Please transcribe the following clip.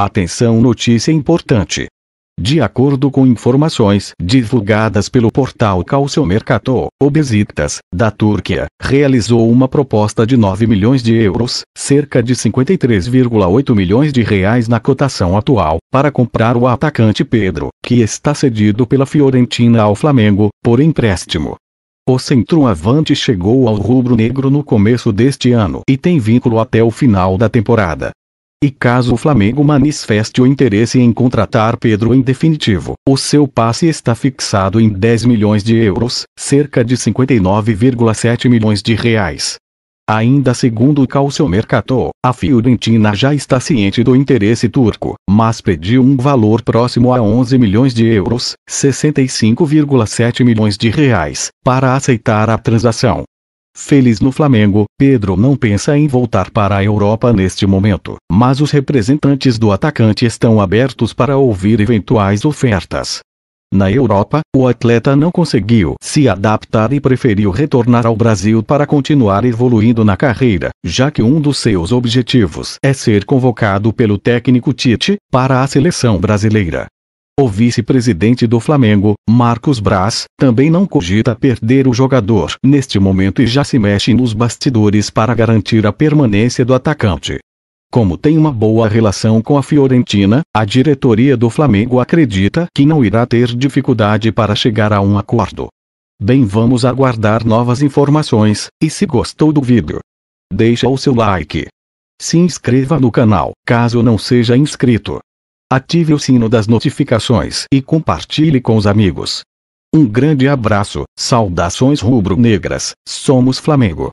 Atenção notícia importante. De acordo com informações divulgadas pelo portal Calciomercato, o Besiktas, da Turquia, realizou uma proposta de 9 milhões de euros, cerca de 53,8 milhões de reais na cotação atual, para comprar o atacante Pedro, que está cedido pela Fiorentina ao Flamengo, por empréstimo. O centroavante chegou ao rubro-negro no começo deste ano e tem vínculo até o final da temporada. E caso o Flamengo manifeste o interesse em contratar Pedro em definitivo, o seu passe está fixado em 10 milhões de euros, cerca de 59,7 milhões de reais. Ainda segundo o Calcio Mercato, a Fiorentina já está ciente do interesse turco, mas pediu um valor próximo a 11 milhões de euros, 65,7 milhões de reais, para aceitar a transação. Feliz no Flamengo, Pedro não pensa em voltar para a Europa neste momento, mas os representantes do atacante estão abertos para ouvir eventuais ofertas. Na Europa, o atleta não conseguiu se adaptar e preferiu retornar ao Brasil para continuar evoluindo na carreira, já que um dos seus objetivos é ser convocado pelo técnico Tite para a seleção brasileira. O vice-presidente do Flamengo, Marcos Braz, também não cogita perder o jogador neste momento e já se mexe nos bastidores para garantir a permanência do atacante. Como tem uma boa relação com a Fiorentina, a diretoria do Flamengo acredita que não irá ter dificuldade para chegar a um acordo. Bem, vamos aguardar novas informações, e se gostou do vídeo, deixa o seu like. Se inscreva no canal, caso não seja inscrito ative o sino das notificações e compartilhe com os amigos. Um grande abraço, saudações rubro-negras, somos Flamengo.